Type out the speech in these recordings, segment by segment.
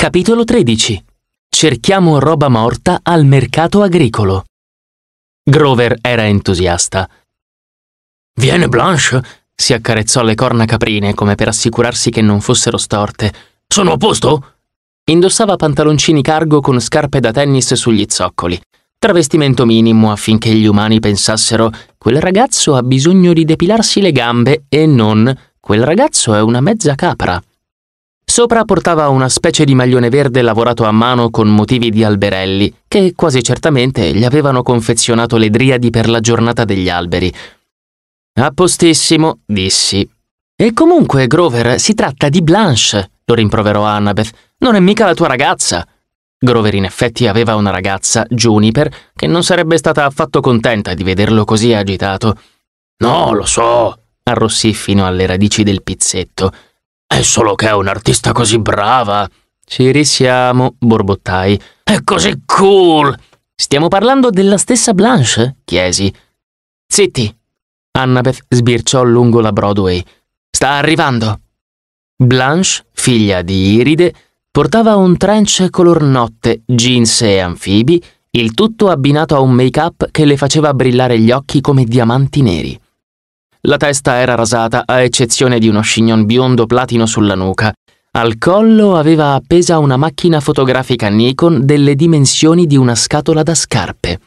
Capitolo 13. Cerchiamo roba morta al mercato agricolo. Grover era entusiasta. Viene Blanche? si accarezzò le corna caprine come per assicurarsi che non fossero storte. Sono a posto? Indossava pantaloncini cargo con scarpe da tennis sugli zoccoli. Travestimento minimo affinché gli umani pensassero quel ragazzo ha bisogno di depilarsi le gambe e non quel ragazzo è una mezza capra. Sopra portava una specie di maglione verde lavorato a mano con motivi di alberelli, che quasi certamente gli avevano confezionato le driadi per la giornata degli alberi. Appostissimo, dissi. E comunque, Grover, si tratta di Blanche, lo rimproverò Annabeth. Non è mica la tua ragazza. Grover in effetti aveva una ragazza, Juniper, che non sarebbe stata affatto contenta di vederlo così agitato. No, lo so, arrossì fino alle radici del pizzetto. È solo che è un'artista così brava. Ci risiamo, borbottai. È così cool! Stiamo parlando della stessa Blanche? chiesi. Zitti! Annabeth sbirciò lungo la Broadway. Sta arrivando! Blanche, figlia di Iride, portava un trench color notte, jeans e anfibi, il tutto abbinato a un make-up che le faceva brillare gli occhi come diamanti neri. La testa era rasata, a eccezione di uno scignon biondo platino sulla nuca. Al collo aveva appesa una macchina fotografica Nikon delle dimensioni di una scatola da scarpe.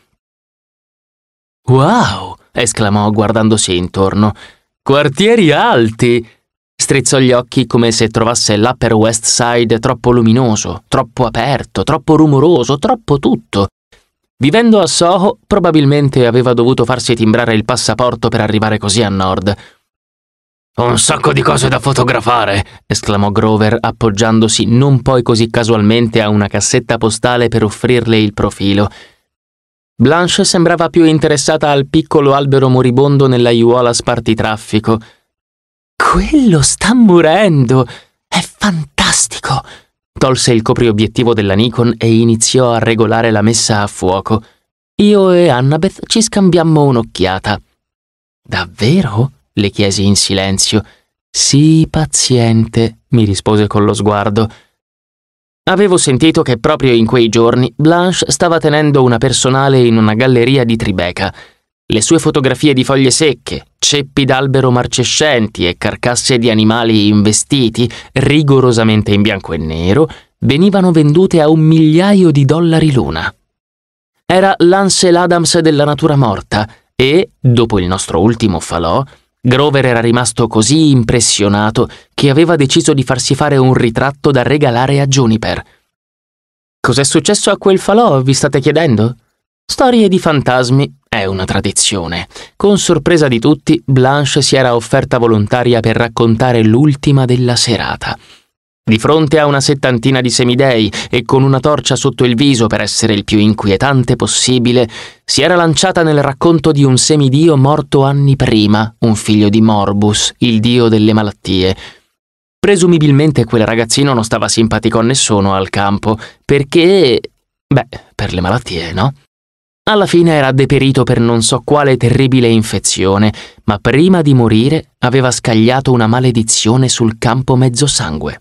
Wow! esclamò guardandosi intorno. Quartieri alti! Strizzò gli occhi come se trovasse l'Upper West Side troppo luminoso, troppo aperto, troppo rumoroso, troppo tutto. Vivendo a Soho, probabilmente aveva dovuto farsi timbrare il passaporto per arrivare così a nord. Un sacco di cose da fotografare, esclamò Grover, appoggiandosi non poi così casualmente a una cassetta postale per offrirle il profilo. Blanche sembrava più interessata al piccolo albero moribondo nell'aiuola spartitraffico. Quello sta morendo! È fantastico! tolse il copriobiettivo della Nikon e iniziò a regolare la messa a fuoco. Io e Annabeth ci scambiammo un'occhiata. Davvero? le chiesi in silenzio. Sì, paziente, mi rispose con lo sguardo. Avevo sentito che proprio in quei giorni Blanche stava tenendo una personale in una galleria di Tribeca. Le sue fotografie di foglie secche, ceppi d'albero marcescenti e carcasse di animali investiti, rigorosamente in bianco e nero, venivano vendute a un migliaio di dollari l'una. Era l'Ansel Adams della natura morta e, dopo il nostro ultimo falò, Grover era rimasto così impressionato che aveva deciso di farsi fare un ritratto da regalare a Juniper. Cos'è successo a quel falò, vi state chiedendo? Storie di fantasmi è una tradizione. Con sorpresa di tutti, Blanche si era offerta volontaria per raccontare l'ultima della serata. Di fronte a una settantina di semidei e con una torcia sotto il viso per essere il più inquietante possibile, si era lanciata nel racconto di un semidio morto anni prima, un figlio di Morbus, il dio delle malattie. Presumibilmente quel ragazzino non stava simpatico a nessuno al campo, perché... beh, per le malattie, no? Alla fine era deperito per non so quale terribile infezione, ma prima di morire aveva scagliato una maledizione sul campo mezzosangue.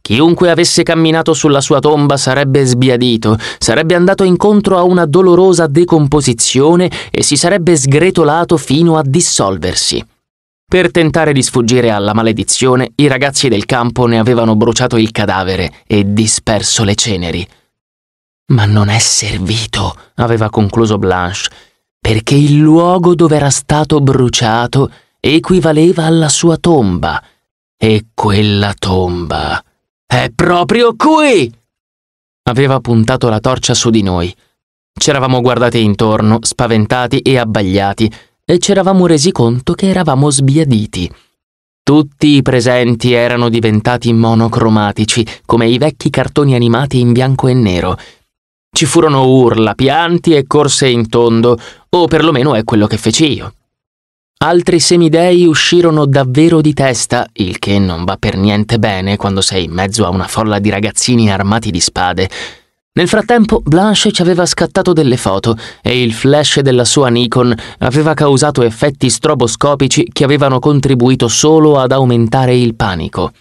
Chiunque avesse camminato sulla sua tomba sarebbe sbiadito, sarebbe andato incontro a una dolorosa decomposizione e si sarebbe sgretolato fino a dissolversi. Per tentare di sfuggire alla maledizione, i ragazzi del campo ne avevano bruciato il cadavere e disperso le ceneri. Ma non è servito, aveva concluso Blanche, perché il luogo dove era stato bruciato equivaleva alla sua tomba. E quella tomba è proprio qui! Aveva puntato la torcia su di noi. C'eravamo guardati intorno, spaventati e abbagliati, e c'eravamo resi conto che eravamo sbiaditi. Tutti i presenti erano diventati monocromatici, come i vecchi cartoni animati in bianco e nero, ci furono urla, pianti e corse in tondo, o perlomeno è quello che feci io. Altri semidei uscirono davvero di testa, il che non va per niente bene quando sei in mezzo a una folla di ragazzini armati di spade. Nel frattempo Blanche ci aveva scattato delle foto e il flash della sua Nikon aveva causato effetti stroboscopici che avevano contribuito solo ad aumentare il panico.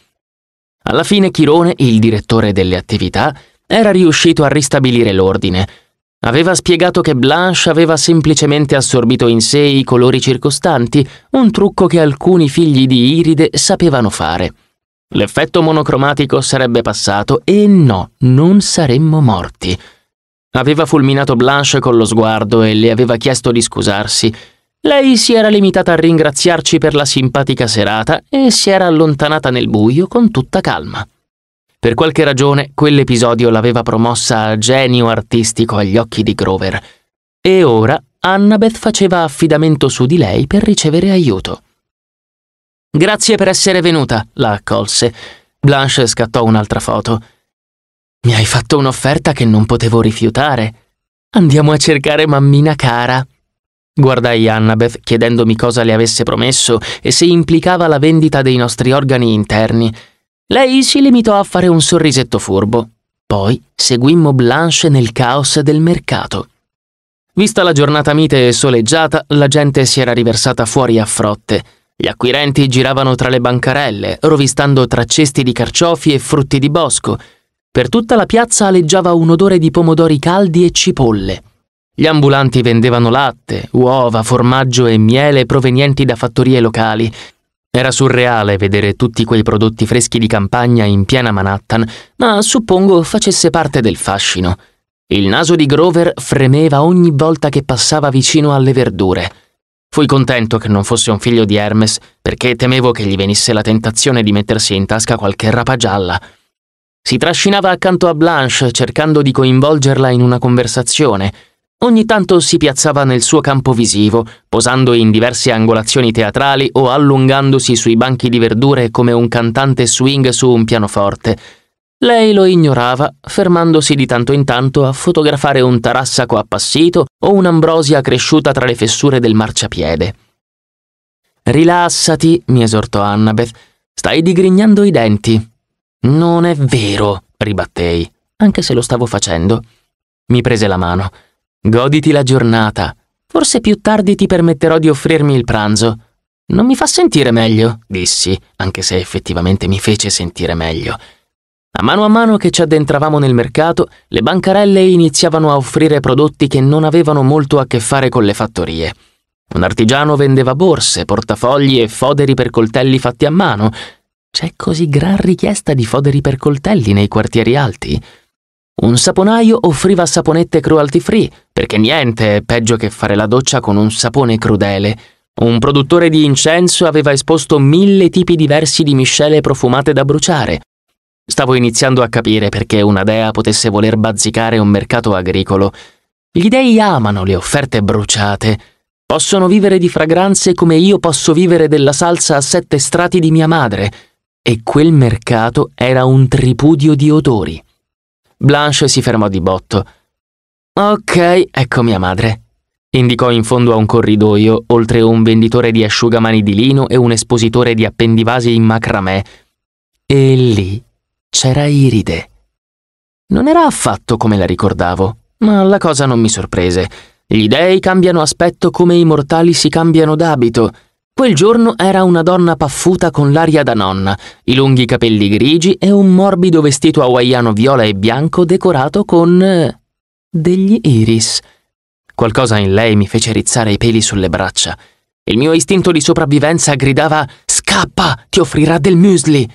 Alla fine Chirone, il direttore delle attività, era riuscito a ristabilire l'ordine. Aveva spiegato che Blanche aveva semplicemente assorbito in sé i colori circostanti, un trucco che alcuni figli di Iride sapevano fare. L'effetto monocromatico sarebbe passato e no, non saremmo morti. Aveva fulminato Blanche con lo sguardo e le aveva chiesto di scusarsi. Lei si era limitata a ringraziarci per la simpatica serata e si era allontanata nel buio con tutta calma. Per qualche ragione quell'episodio l'aveva promossa a genio artistico agli occhi di Grover. E ora Annabeth faceva affidamento su di lei per ricevere aiuto. Grazie per essere venuta, la accolse. Blanche scattò un'altra foto. Mi hai fatto un'offerta che non potevo rifiutare. Andiamo a cercare mammina cara. Guardai Annabeth chiedendomi cosa le avesse promesso e se implicava la vendita dei nostri organi interni. Lei si limitò a fare un sorrisetto furbo. Poi seguimmo Blanche nel caos del mercato. Vista la giornata mite e soleggiata, la gente si era riversata fuori a frotte. Gli acquirenti giravano tra le bancarelle, rovistando tra cesti di carciofi e frutti di bosco. Per tutta la piazza aleggiava un odore di pomodori caldi e cipolle. Gli ambulanti vendevano latte, uova, formaggio e miele provenienti da fattorie locali era surreale vedere tutti quei prodotti freschi di campagna in piena Manhattan, ma suppongo facesse parte del fascino. Il naso di Grover fremeva ogni volta che passava vicino alle verdure. Fui contento che non fosse un figlio di Hermes, perché temevo che gli venisse la tentazione di mettersi in tasca qualche rapa gialla. Si trascinava accanto a Blanche cercando di coinvolgerla in una conversazione, Ogni tanto si piazzava nel suo campo visivo, posando in diverse angolazioni teatrali o allungandosi sui banchi di verdure come un cantante swing su un pianoforte. Lei lo ignorava, fermandosi di tanto in tanto a fotografare un tarassaco appassito o un'ambrosia cresciuta tra le fessure del marciapiede. Rilassati, mi esortò Annabeth, stai digrignando i denti. Non è vero, ribattei, anche se lo stavo facendo. Mi prese la mano. Goditi la giornata. Forse più tardi ti permetterò di offrirmi il pranzo. Non mi fa sentire meglio, dissi, anche se effettivamente mi fece sentire meglio. A mano a mano che ci addentravamo nel mercato, le bancarelle iniziavano a offrire prodotti che non avevano molto a che fare con le fattorie. Un artigiano vendeva borse, portafogli e foderi per coltelli fatti a mano. C'è così gran richiesta di foderi per coltelli nei quartieri alti. Un saponaio offriva saponette cruelty free, perché niente è peggio che fare la doccia con un sapone crudele. Un produttore di incenso aveva esposto mille tipi diversi di miscele profumate da bruciare. Stavo iniziando a capire perché una dea potesse voler bazzicare un mercato agricolo. Gli dei amano le offerte bruciate. Possono vivere di fragranze come io posso vivere della salsa a sette strati di mia madre. E quel mercato era un tripudio di odori. Blanche si fermò di botto. Ok, ecco mia madre. Indicò in fondo a un corridoio, oltre un venditore di asciugamani di lino e un espositore di appendivasi in macramè. E lì c'era Iride. Non era affatto come la ricordavo, ma la cosa non mi sorprese. Gli dei cambiano aspetto come i mortali si cambiano d'abito. Quel giorno era una donna paffuta con l'aria da nonna, i lunghi capelli grigi e un morbido vestito hawaiano viola e bianco decorato con eh, degli iris. Qualcosa in lei mi fece rizzare i peli sulle braccia. Il mio istinto di sopravvivenza gridava Scappa, ti offrirà del muesli.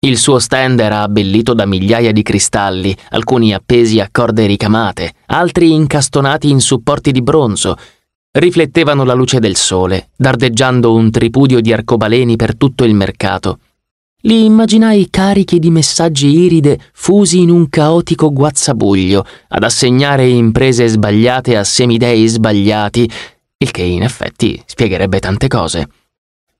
Il suo stand era abbellito da migliaia di cristalli, alcuni appesi a corde ricamate, altri incastonati in supporti di bronzo. Riflettevano la luce del sole, dardeggiando un tripudio di arcobaleni per tutto il mercato. Li immaginai carichi di messaggi iride fusi in un caotico guazzabuglio, ad assegnare imprese sbagliate a semidei sbagliati, il che in effetti spiegherebbe tante cose.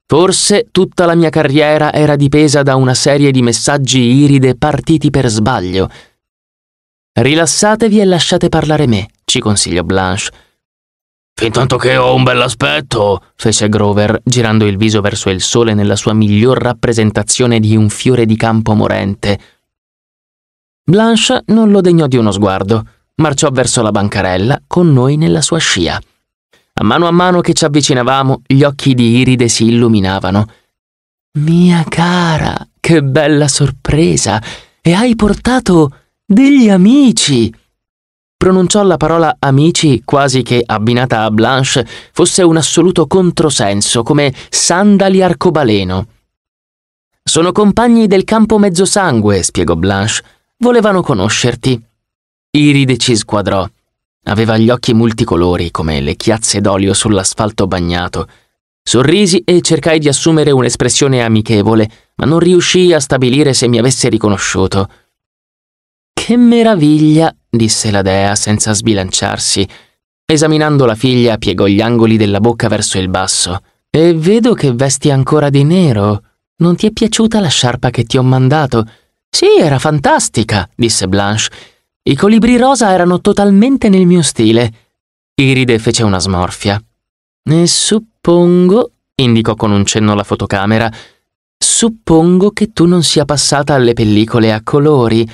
Forse tutta la mia carriera era dipesa da una serie di messaggi iride partiti per sbaglio. Rilassatevi e lasciate parlare me, ci consiglio Blanche. Fintanto che ho un bell'aspetto, fece Grover, girando il viso verso il sole nella sua miglior rappresentazione di un fiore di campo morente. Blanche non lo degnò di uno sguardo, marciò verso la bancarella con noi nella sua scia. A mano a mano che ci avvicinavamo, gli occhi di Iride si illuminavano. Mia cara, che bella sorpresa! E hai portato degli amici! pronunciò la parola amici quasi che, abbinata a Blanche, fosse un assoluto controsenso, come sandali arcobaleno. Sono compagni del campo mezzosangue, spiegò Blanche. Volevano conoscerti. Iride ci squadrò. Aveva gli occhi multicolori, come le chiazze d'olio sull'asfalto bagnato. Sorrisi e cercai di assumere un'espressione amichevole, ma non riuscii a stabilire se mi avesse riconosciuto. Che meraviglia, disse la dea senza sbilanciarsi. Esaminando la figlia, piegò gli angoli della bocca verso il basso. E vedo che vesti ancora di nero. Non ti è piaciuta la sciarpa che ti ho mandato? Sì, era fantastica, disse Blanche. I colibri rosa erano totalmente nel mio stile. Iride fece una smorfia. E suppongo, indicò con un cenno la fotocamera, suppongo che tu non sia passata alle pellicole a colori.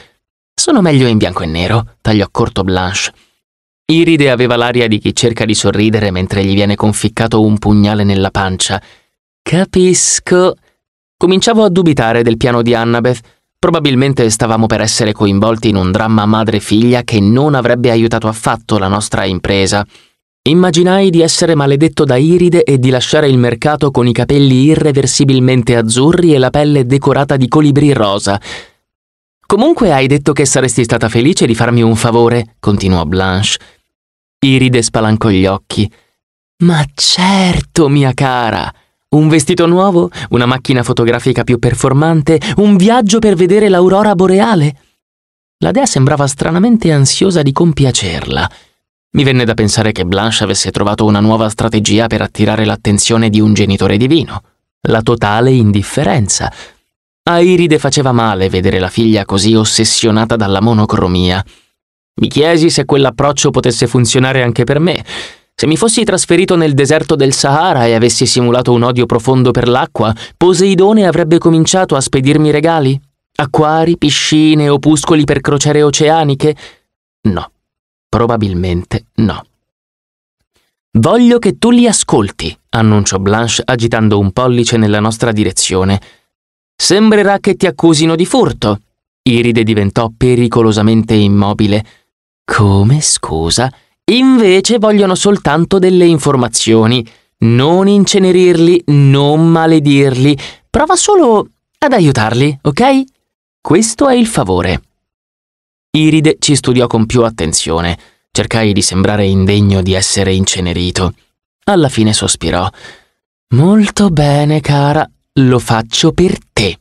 Sono meglio in bianco e nero, tagliò corto Blanche. Iride aveva l'aria di chi cerca di sorridere mentre gli viene conficcato un pugnale nella pancia. Capisco. Cominciavo a dubitare del piano di Annabeth. Probabilmente stavamo per essere coinvolti in un dramma madre-figlia che non avrebbe aiutato affatto la nostra impresa. Immaginai di essere maledetto da iride e di lasciare il mercato con i capelli irreversibilmente azzurri e la pelle decorata di colibri rosa, Comunque hai detto che saresti stata felice di farmi un favore, continuò Blanche. Iride spalancò gli occhi. Ma certo, mia cara! Un vestito nuovo, una macchina fotografica più performante, un viaggio per vedere l'aurora boreale. La dea sembrava stranamente ansiosa di compiacerla. Mi venne da pensare che Blanche avesse trovato una nuova strategia per attirare l'attenzione di un genitore divino, la totale indifferenza. A Iride faceva male vedere la figlia così ossessionata dalla monocromia. Mi chiesi se quell'approccio potesse funzionare anche per me. Se mi fossi trasferito nel deserto del Sahara e avessi simulato un odio profondo per l'acqua, Poseidone avrebbe cominciato a spedirmi regali? Acquari, piscine, opuscoli per crociere oceaniche? No, probabilmente no. Voglio che tu li ascolti, annunciò Blanche agitando un pollice nella nostra direzione. Sembrerà che ti accusino di furto. Iride diventò pericolosamente immobile. Come scusa? Invece vogliono soltanto delle informazioni. Non incenerirli, non maledirli. Prova solo ad aiutarli, ok? Questo è il favore. Iride ci studiò con più attenzione. Cercai di sembrare indegno di essere incenerito. Alla fine sospirò. Molto bene, cara, lo faccio per te.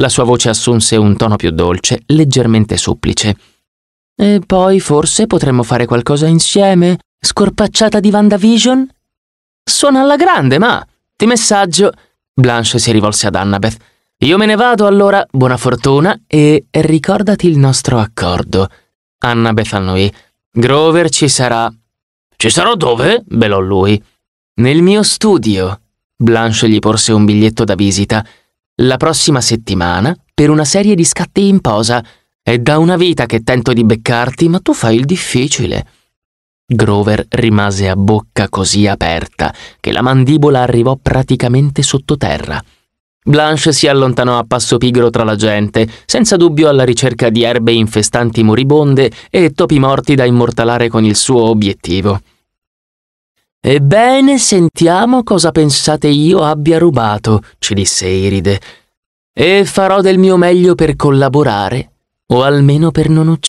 La sua voce assunse un tono più dolce, leggermente supplice. E poi forse potremmo fare qualcosa insieme? Scorpacciata di VandaVision? Suona alla grande, ma... Ti messaggio... Blanche si rivolse ad Annabeth. Io me ne vado allora, buona fortuna e ricordati il nostro accordo. Annabeth annui. Grover ci sarà. Ci sarò dove? belò lui. Nel mio studio. Blanche gli porse un biglietto da visita. La prossima settimana, per una serie di scatti in posa. È da una vita che tento di beccarti, ma tu fai il difficile. Grover rimase a bocca così aperta che la mandibola arrivò praticamente sottoterra. Blanche si allontanò a passo pigro tra la gente, senza dubbio alla ricerca di erbe infestanti moribonde e topi morti da immortalare con il suo obiettivo. Ebbene, sentiamo cosa pensate io abbia rubato, ci disse Iride, e farò del mio meglio per collaborare, o almeno per non uccidere.